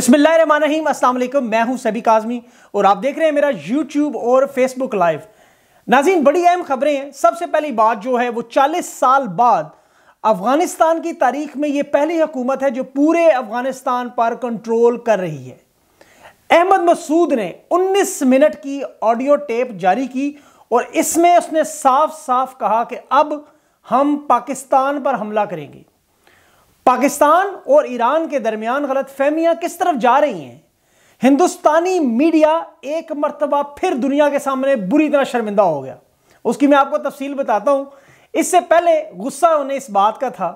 बिस्मिल्लाम अस्सलाम मैं हूं सभी काजमी और आप देख रहे हैं मेरा यूट्यूब और फेसबुक लाइव नाजीन बड़ी अहम खबरें हैं सबसे पहली बात जो है वो 40 साल बाद अफ़गानिस्तान की तारीख में ये पहली हुकूमत है जो पूरे अफ़गानिस्तान पर कंट्रोल कर रही है अहमद मसूद ने 19 मिनट की ऑडियो टेप जारी की और इसमें उसने साफ साफ कहा कि अब हम पाकिस्तान पर हमला करेंगे पाकिस्तान और ईरान के दरमियान गलत फहमियां किस तरफ जा रही हैं हिंदुस्तानी मीडिया एक मरतबा फिर दुनिया के सामने बुरी तरह शर्मिंदा हो गया उसकी मैं आपको तफसील बताता हूं इससे पहले गुस्सा उन्हें इस बात का था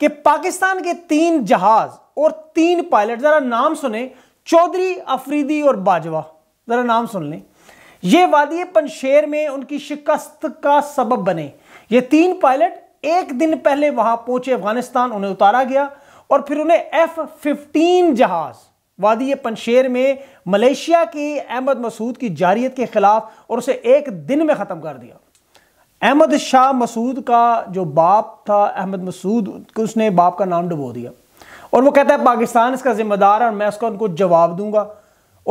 कि पाकिस्तान के तीन जहाज और तीन पायलट ज़रा नाम सुने चौधरी अफरीदी और बाजवा ज़रा नाम सुन लें ये वादी पनशेर में उनकी शिकस्त का सबब बने ये तीन पायलट एक दिन पहले वहां पहुंचे अफगानिस्तान उन्हें उतारा गया और फिर उन्हें एफ फिफ्टीन जहाज वादी पनशेर में मलेशिया की अहमद मसूद की जारियत के खिलाफ और उसे एक दिन में ख़त्म कर दिया अहमद शाह मसूद का जो बाप था अहमद मसूद उसने बाप का नाम डुबो दिया और वो कहता है पाकिस्तान इसका ज़िम्मेदार है और मैं उसका उनको जवाब दूंगा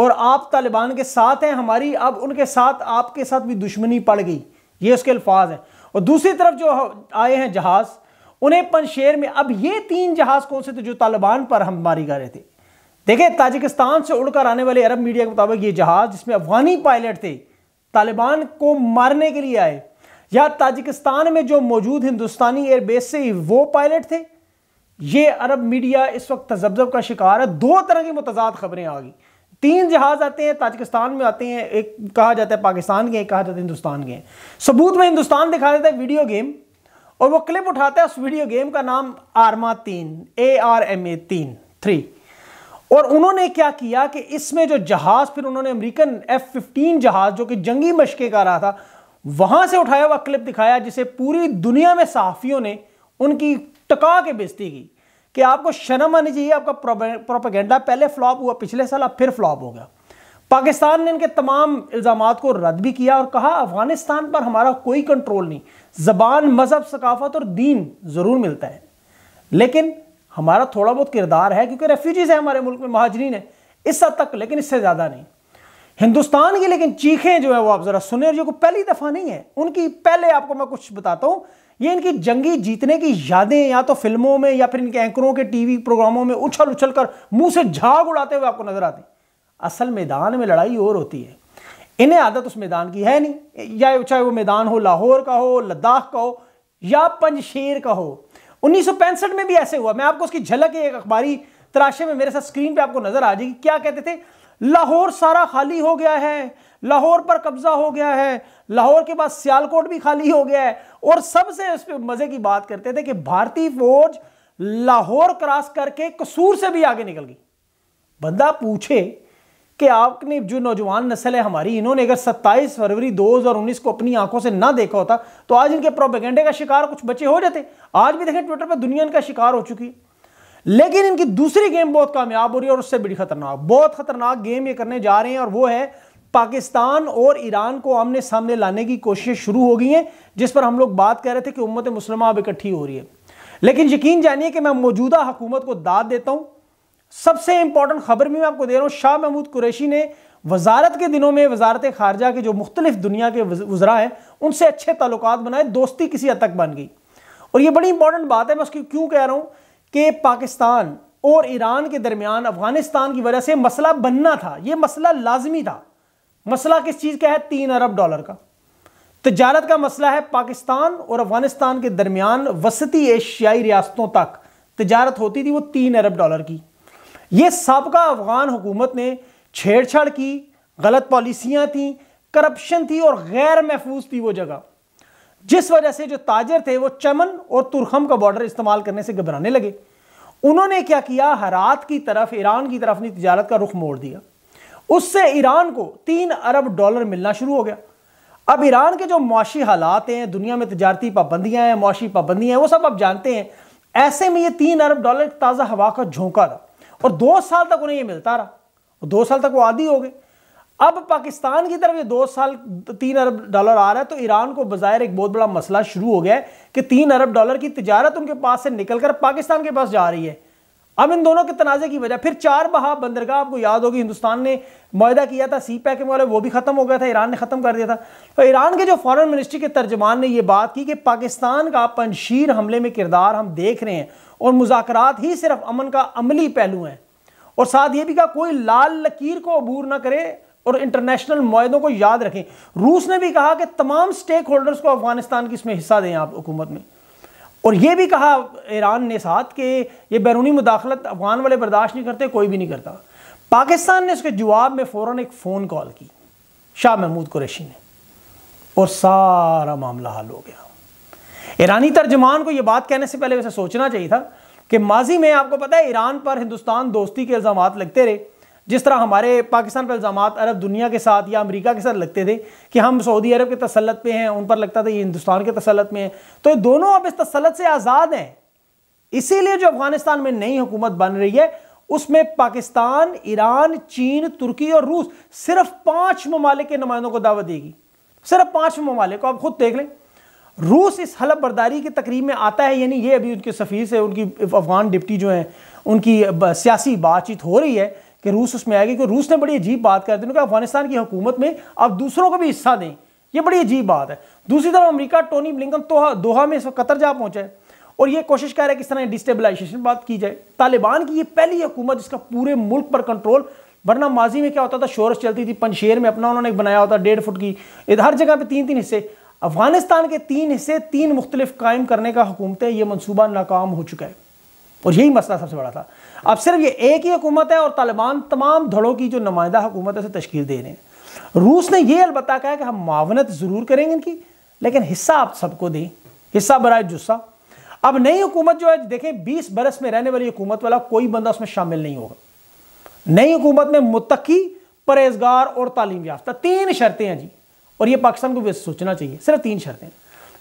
और आप तालिबान के साथ हैं हमारी अब उनके साथ आपके साथ भी दुश्मनी पड़ गई ये उसके अल्फाज हैं और दूसरी तरफ जो आए हैं जहाज उन्हें पनशेर में अब ये तीन जहाज कौन से थे जो तालिबान पर हमबारी कर रहे थे देखे ताजिकिस्तान से उड़कर आने वाले अरब मीडिया के मुताबिक ये जहाज जिसमें अफगानी पायलट थे तालिबान को मारने के लिए आए या ताजिकिस्तान में जो मौजूद हिंदुस्तानी एयरबेस से वो पायलट थे ये अरब मीडिया इस वक्त तजब्जब का शिकार है दो तरह की मुतजाद खबरें आ गई तीन जहाज आते हैं ताजिकिस्तान में आते हैं एक कहा जाता है पाकिस्तान के एक कहा जाता है हिंदुस्तान के सबूत में हिंदुस्तान दिखा देता है वीडियो गेम और वो क्लिप उठाता है उस वीडियो गेम का नाम आरमा तीन ए आर एम ए तीन थ्री और उन्होंने क्या किया कि इसमें जो जहाज फिर उन्होंने अमरीकन एफ फिफ्टीन जहाज जो कि जंगी मशके का रहा था वहां से उठाया हुआ क्लिप दिखाया जिसे पूरी दुनिया में सहाफ़ियों ने उनकी टका के बेजती की कि आपको शर्म आनी चाहिए आपका प्रोपेगेंडा पहले फ्लॉप हुआ पिछले साल अब फिर फ्लॉप हो गया पाकिस्तान ने इनके तमाम इल्ज़ाम को रद्द भी किया और कहा अफगानिस्तान पर हमारा कोई कंट्रोल नहीं ज़बान मज़हब सकाफत और दीन ज़रूर मिलता है लेकिन हमारा थोड़ा बहुत किरदार है क्योंकि रेफ्यूजीज़ है हमारे मुल्क में महाजरीन है इस हद तक लेकिन इससे ज़्यादा नहीं हिंदुस्तान की लेकिन चीखें जो है वो आप ज़रा सुने और जो को पहली दफ़ा नहीं है उनकी पहले आपको मैं कुछ बताता हूं ये इनकी जंगी जीतने की यादें या तो फिल्मों में या फिर इनके एंकरों के टीवी प्रोग्रामों में उछल उछल कर मुंह से झाग उड़ाते हुए आपको नजर आती असल मैदान में लड़ाई और होती है इन्हें आदत उस मैदान की है नहीं या चाहे वो मैदान हो लाहौर का हो लद्दाख का हो या पंजशेर का हो उन्नीस में भी ऐसे हुआ मैं आपको उसकी झलक एक अखबारी तराशे में मेरे साथ स्क्रीन पे आपको नजर आ जाएगी क्या कहते थे लाहौर सारा खाली हो गया है लाहौर पर कब्जा हो गया है लाहौर के बाद सियालकोट भी खाली हो गया है और सबसे उस पर मजे की बात करते थे कि भारतीय फौज लाहौर क्रॉस करके कसूर से भी आगे निकल गई बंदा पूछे कि आपने जो नौजवान नस्ल है हमारी इन्होंने अगर 27 फरवरी 2019 को अपनी आंखों से ना देखा होता तो आज इनके प्रोपेगेंडे का शिकार कुछ बच्चे हो जाते आज भी देखें ट्विटर पर दुनिया इनका शिकार हो चुकी है लेकिन इनकी दूसरी गेम बहुत कामयाब हो रही है और उससे बड़ी खतरनाक बहुत खतरनाक गेम ये करने जा रहे हैं और वो है पाकिस्तान और ईरान को आमने सामने लाने की कोशिशें शुरू हो गई हैं जिस पर हम लोग बात कर रहे थे कि उम्मत मुसलमान अब इकट्ठी हो रही है लेकिन यकीन जानिए कि मैं मौजूदा हुकूमत को दाद देता हूं सबसे इंपॉर्टेंट खबर भी मैं आपको दे रहा हूं शाह महमूद कुरैशी ने वजारत के दिनों में वजारत खारजा के जो मुख्तलिफ दुनिया के वजरा हैं उनसे अच्छे ताल्लुक बनाए दोस्ती किसी हद तक बन गई और ये बड़ी इंपॉर्टेंट बात है मैं उसकी क्यों कह रहा हूँ कि पाकिस्तान और ईरान के दरमियान अफगानिस्तान की वजह से मसला बनना था यह मसला लाजमी था मसला किस चीज़ का है तीन अरब डॉलर का तजारत का मसला है पाकिस्तान और अफगानिस्तान के दरमियान वसती एशियाई रियासतों तक तजारत होती थी वो तीन अरब डॉलर की ये सबका अफगान हुकूमत ने छेड़छाड़ की गलत पॉलिसियाँ थी करप्शन थी और गैर महफूज थी वो जगह जिस वजह से जो ताजर थे वो चमन और तुरखम का बॉर्डर इस्तेमाल करने से घबराने लगे उन्होंने क्या किया हरात की तरफ ईरान की तरफ अपनी तजारत का रुख मोड़ दिया उससे ईरान को तीन अरब डॉलर मिलना शुरू हो गया अब ईरान के जो मुशी हालात हैं दुनिया में तजारती पाबंदियाँ हैं मुशी पाबंदियाँ हैं वो सब आप जानते हैं ऐसे में ये तीन अरब डॉलर ताज़ा हवा का झोंका था और दो साल तक उन्हें ये मिलता रहा दो साल तक वो आदि हो गए अब पाकिस्तान की तरफ ये दो साल तीन अरब डॉलर आ रहा है तो ईरान को बाजार एक बहुत बड़ा मसला शुरू हो गया है कि तीन अरब डॉलर की तजारत उनके पास से निकलकर पाकिस्तान के पास जा रही है अब इन दोनों के तनाजे की वजह फिर चार बहा बंदरगाह आपको याद होगी हिंदुस्तान ने माहा किया था सी पैक वाले वो भी ख़त्म हो गया था ईरान ने ख़त्म कर दिया था तो ईरान के जो फॉरेन मिनिस्ट्री के तर्जमान ने यह बात की कि पाकिस्तान का पंशीर हमले में किरदार हम देख रहे हैं और मुजाकर ही सिर्फ अमन का अमली पहलू हैं और साथ ये भी कहा कोई लाल लकीर को अबूर ना करे और इंटरनेशनल माहों को याद रखें रूस ने भी कहा कि तमाम स्टेक होल्डर्स को अफगानिस्तान की इसमें हिस्सा दें आप हुकूमत में और यह भी कहा ईरान ने साथ कि यह बैरूनी मुदाखलत अफगान वाले बर्दाश्त नहीं करते कोई भी नहीं करता पाकिस्तान ने उसके जवाब में फौरन एक फ़ोन कॉल की शाह महमूद कुरैशी ने और सारा मामला हल हो गया ईरानी तर्जमान को यह बात कहने से पहले वैसे सोचना चाहिए था कि माजी में आपको पता है ईरान पर हिंदुस्तान दोस्ती के इल्ज़ाम लगते रहे जिस तरह हमारे पाकिस्तान पर इल्ज़ाम अरब दुनिया के साथ या अमेरिका के साथ लगते थे कि हम सऊदी अरब के तसलत पे हैं उन पर लगता था ये हिंदुस्तान के तसलत में है तो ये दोनों अब इस तसलत से आज़ाद हैं इसीलिए जो अफगानिस्तान में नई हुकूमत बन रही है उसमें पाकिस्तान ईरान चीन तुर्की और रूस सिर्फ पाँच ममालिक के नुमाइंदों को दावत देगी सिर्फ पाँच ममालिक को आप खुद देख लें रूस इस हलफ बर्दारी की तकरीब में आता है यानी ये अभी उनके सफ़ीर से उनकी अफगान डिप्टी जो है उनकी सियासी बातचीत हो रही है कि रूस उसमें आएगी क्योंकि रूस ने बड़ी अजीब बात कर दी अफगानिस्तान की हुकूमत में आप दूसरों को भी हिस्सा दें ये बड़ी अजीब बात है दूसरी तरफ अमेरिका टोनी ब्लिंकन तो दोहा में इस वक्त कतर जा पहुंचे है और ये कोशिश कर रहा है किस तरह डिस्टेबलाइजेशन बात की जाए तालिबान की ये पहली हुकूमत जिसका पूरे मुल्क पर कंट्रोल वरना माजी में क्या होता था शोरश चलती थी पंशेर में अपना उन्होंने बनाया होता डेढ़ फुट की हर जगह पे तीन तीन हिस्से अफगानिस्तान के तीन हिस्से तीन मुख्तलिफ कायम करने का हुकूमत है ये मनसूबा नाकाम हो चुका है और यही मसला सबसे बड़ा था अब सिर्फ ये एक ही हुकूमत है और तालिबान तमाम धड़ों की जो नुमाइंदा हुकूमत है उसे तश्कील दे रहे हैं रूस ने यह अलबत् कहा है कि हम मावनत ज़रूर करेंगे इनकी लेकिन हिस्सा आप सबको दें हिस्सा बरए जुस्सा अब नई हुकूमत जो है देखें बीस बरस में रहने वाली हुकूमत वाला कोई बंदा उसमें शामिल नहीं होगा नई हुकूमत में मुतकी परहेजगार और तालीम याफ्ता तीन शर्तें हैं जी और ये पाकिस्तान को भी सोचना चाहिए सिर्फ तीन शर्तें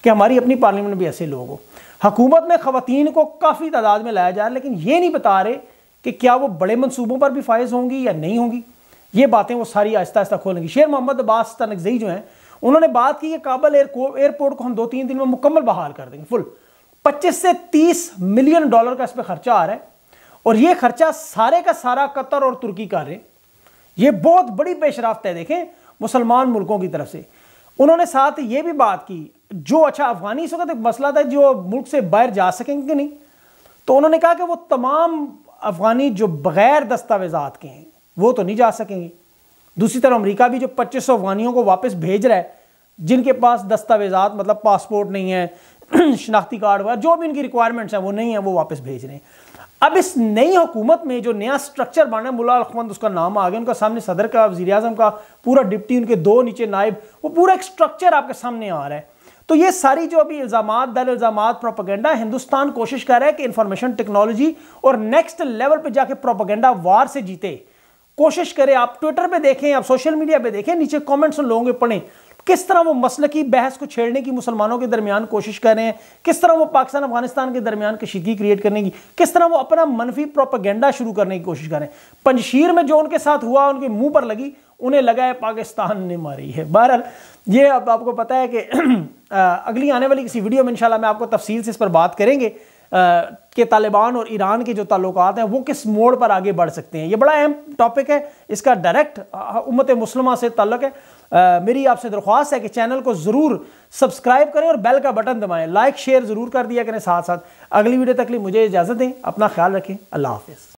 कि हमारी अपनी पार्लियामेंट में भी ऐसे लोग हो हकूमत में खातन को काफ़ी तादाद में लाया जा रहा है लेकिन ये नहीं बता रहे कि क्या वो बड़े मनसूबों पर भी फायज होंगी या नहीं होंगी ये बातें वो सारी आहिस्ता आहिस्ता खोलेंगी शेर मोहम्मद अब्बास तनकजई जो हैं उन्होंने बात की कि काबल एयरपोर्ट को हम दो तीन दिन में मुकम्मल बहाल कर देंगे फुल पच्चीस से तीस मिलियन डॉलर का इस पर खर्चा आ रहा है और ये खर्चा सारे का सारा कतर और तुर्की का रहे ये बहुत बड़ी पेशराफ्त है देखें मुसलमान मुल्कों की तरफ से उन्होंने साथ ये भी बात की जो अच्छा अफगानी इस वक्त एक मसला था जो मुल्क से बाहर जा सकेंगे कि नहीं तो उन्होंने कहा कि वो तमाम अफगानी जो बग़ैर दस्तावेजात के हैं वो तो नहीं जा सकेंगे दूसरी तरफ अमेरिका भी जो पच्चीस सौ अफगानियों को वापस भेज रहा है जिनके पास दस्तावेजात मतलब पासपोर्ट नहीं है शनाख्ती कार्ड वगैरह जो भी इनकी रिक्वायरमेंट्स हैं वो नहीं है वो वापस भेज रहे हैं अब इस नई हुकूमत में जो नया स्ट्रक्चर बना है मुला अखमंद उसका नाम आ गया उनका सामने सदर का वजी अजम का पूरा डिप्टी उनके दो नीचे नायब वो पूरा एक स्ट्रक्चर आपके सामने आ रहा है तो ये सारी जो अभी इल्ज़ाम दल इल्ज़ाम प्रोपोगेंडा हिंदुस्तान कोशिश कर रहा है कि इंफॉर्मेशन टेक्नोलॉजी और नेक्स्ट लेवल पर जाके प्रोपोगेंडा वार से जीते कोशिश करें आप ट्विटर पर देखें आप सोशल मीडिया पर देखें नीचे कॉमेंट्स उन लोगों के पढ़ें किस तरह वो मसल की बहस को छेड़ने की मुसलमानों के दरमियान कोशिश कर रहे हैं किस तरह वो पाकिस्तान अफगानिस्तान के दरमियान कशीदगी क्रिएट करने की किस तरह वो अपना मनफी प्रोपागेंडा शुरू करने की कोशिश कर रहे हैं पंजशीर में जो उनके साथ हुआ उनके मुंह पर लगी उन्हें लगा है पाकिस्तान ने मारी है बहरहाल ये अब आपको पता है कि अगली आने वाली किसी वीडियो में इंशाल्लाह मैं आपको तफसील से इस पर बात करेंगे कि तालिबान और ईरान के जो ताल्लुक हैं वो किस मोड़ पर आगे बढ़ सकते हैं ये बड़ा अहम टॉपिक है इसका डायरेक्ट उम्मत मुसलमा से ताल्लुक है आ, मेरी आपसे दरख्वास्त है कि चैनल को ज़रूर सब्सक्राइब करें और बेल का बटन दबाएँ लाइक शेयर ज़रूर कर दिया करें साथ साथ अगली वीडियो तक लिए मुझे इजाज़त दें अपना ख्याल रखें अल्लाह हाफिज़